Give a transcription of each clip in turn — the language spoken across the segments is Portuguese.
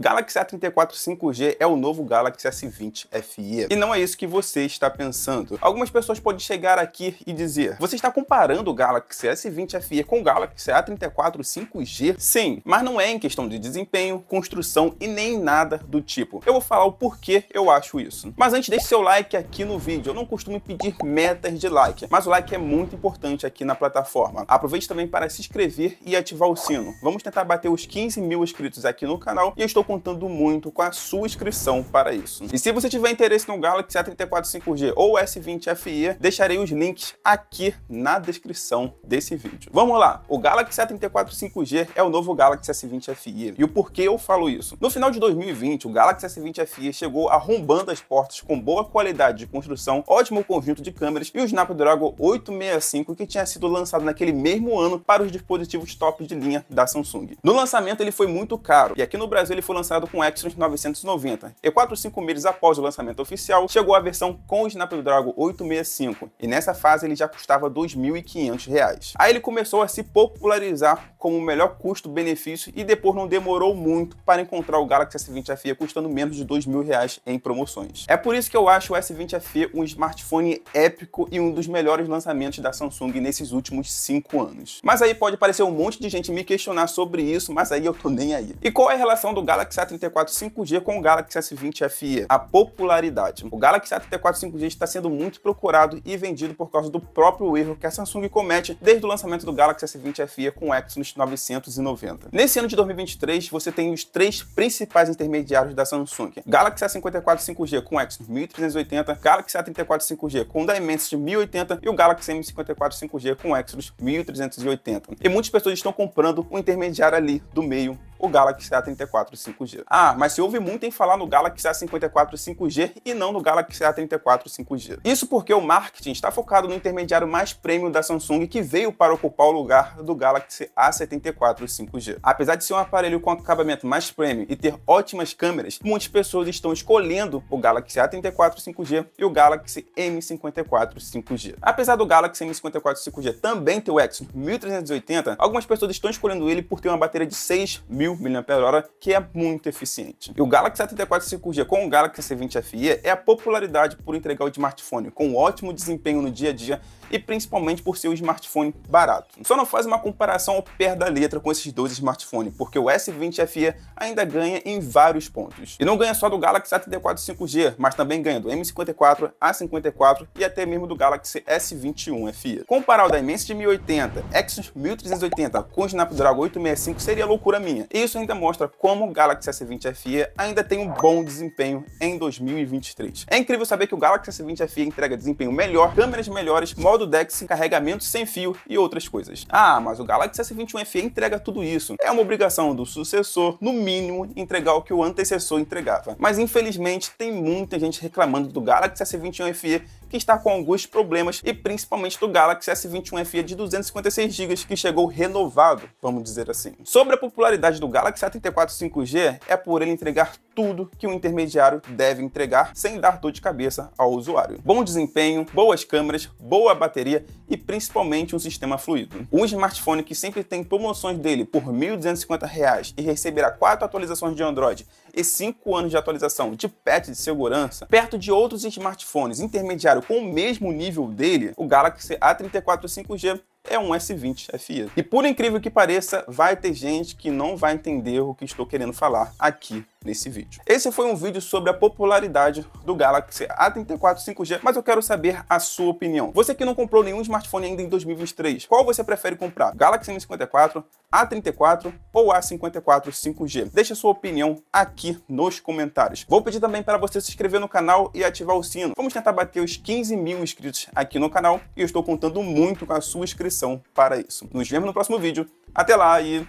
Galaxy A34 5G é o novo Galaxy S20 FE. E não é isso que você está pensando. Algumas pessoas podem chegar aqui e dizer, você está comparando o Galaxy S20 FE com o Galaxy A34 5G? Sim, mas não é em questão de desempenho, construção e nem nada do tipo. Eu vou falar o porquê eu acho isso. Mas antes, deixe seu like aqui no vídeo. Eu não costumo pedir metas de like, mas o like é muito importante aqui na plataforma. Aproveite também para se inscrever e ativar o sino. Vamos tentar bater os 15 mil inscritos aqui no canal e eu estou estou contando muito com a sua inscrição para isso. E se você tiver interesse no Galaxy A34 5G ou S20 FE, deixarei os links aqui na descrição desse vídeo. Vamos lá, o Galaxy A34 5G é o novo Galaxy S20 FE. E o porquê eu falo isso? No final de 2020, o Galaxy S20 FE chegou arrombando as portas com boa qualidade de construção, ótimo conjunto de câmeras e o Snapdragon 865 que tinha sido lançado naquele mesmo ano para os dispositivos top de linha da Samsung. No lançamento ele foi muito caro e aqui no Brasil ele foi foi lançado com o Exynos 990, e quatro ou 5 meses após o lançamento oficial, chegou a versão com o Snapdragon 865, e nessa fase ele já custava R$ 2.500. Aí ele começou a se popularizar como o melhor custo-benefício e depois não demorou muito para encontrar o Galaxy S20 FE custando menos de R$ 2.000 em promoções. É por isso que eu acho o S20 FE um smartphone épico e um dos melhores lançamentos da Samsung nesses últimos 5 anos. Mas aí pode aparecer um monte de gente me questionar sobre isso, mas aí eu tô nem aí. E qual é a relação do Galaxy Galaxy A34 5G com o Galaxy S20 FE. A popularidade. O Galaxy A34 5G está sendo muito procurado e vendido por causa do próprio erro que a Samsung comete desde o lançamento do Galaxy S20 FE com o Exynos 990. Nesse ano de 2023, você tem os três principais intermediários da Samsung. Galaxy A54 5G com o Exynos 1380, Galaxy A34 5G com o Dimensity 1080 e o Galaxy M54 5G com o Exynos 1380. E muitas pessoas estão comprando o um intermediário ali do meio o Galaxy A34 5G. Ah, mas se ouve muito em falar no Galaxy A54 5G e não no Galaxy A34 5G. Isso porque o marketing está focado no intermediário mais premium da Samsung que veio para ocupar o lugar do Galaxy A74 5G. Apesar de ser um aparelho com acabamento mais premium e ter ótimas câmeras, muitas pessoas estão escolhendo o Galaxy A34 5G e o Galaxy M54 5G. Apesar do Galaxy M54 5G também ter o Exynos 1380, algumas pessoas estão escolhendo ele por ter uma bateria de 6.000 mil mAh, que é muito eficiente. E o Galaxy A34 5G com o Galaxy C20 FE é a popularidade por entregar o smartphone com ótimo desempenho no dia a dia e principalmente por ser um smartphone barato. Só não faz uma comparação ao pé da letra com esses dois smartphones, porque o S20 FE ainda ganha em vários pontos. E não ganha só do Galaxy A34 5G, mas também ganha do M54, A54 e até mesmo do Galaxy S21 FE. Comparar o Dimensity 1080, Exynos 1380 com o Snapdragon 865 seria loucura minha. E isso ainda mostra como o Galaxy S20 FE ainda tem um bom desempenho em 2023. É incrível saber que o Galaxy S20 FE entrega desempenho melhor, câmeras melhores, modo do deck sem carregamento sem fio e outras coisas. Ah, mas o Galaxy S21 FE entrega tudo isso. É uma obrigação do sucessor, no mínimo, entregar o que o antecessor entregava. Mas infelizmente tem muita gente reclamando do Galaxy S21 FE que está com alguns problemas e principalmente do Galaxy S21 FE de 256 GB que chegou renovado, vamos dizer assim. Sobre a popularidade do Galaxy A34 5G, é por ele entregar tudo que um intermediário deve entregar sem dar dor de cabeça ao usuário. Bom desempenho, boas câmeras, boa bateria e principalmente um sistema fluido. Um smartphone que sempre tem promoções dele por R$ 1.250 e receberá quatro atualizações de Android e 5 anos de atualização de patch de segurança, perto de outros smartphones intermediários com o mesmo nível dele, o Galaxy A34 5G é um S20 FE. E por incrível que pareça, vai ter gente que não vai entender o que estou querendo falar aqui nesse vídeo. Esse foi um vídeo sobre a popularidade do Galaxy A34 5G, mas eu quero saber a sua opinião. Você que não comprou nenhum smartphone ainda em 2023, qual você prefere comprar? Galaxy M54, A34 ou A54 5G? Deixe sua opinião aqui nos comentários. Vou pedir também para você se inscrever no canal e ativar o sino. Vamos tentar bater os 15 mil inscritos aqui no canal e eu estou contando muito com a sua inscrição para isso. Nos vemos no próximo vídeo. Até lá e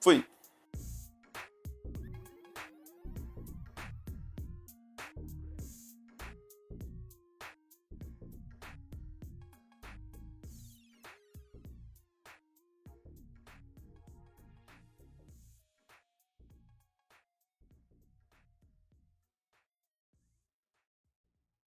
fui!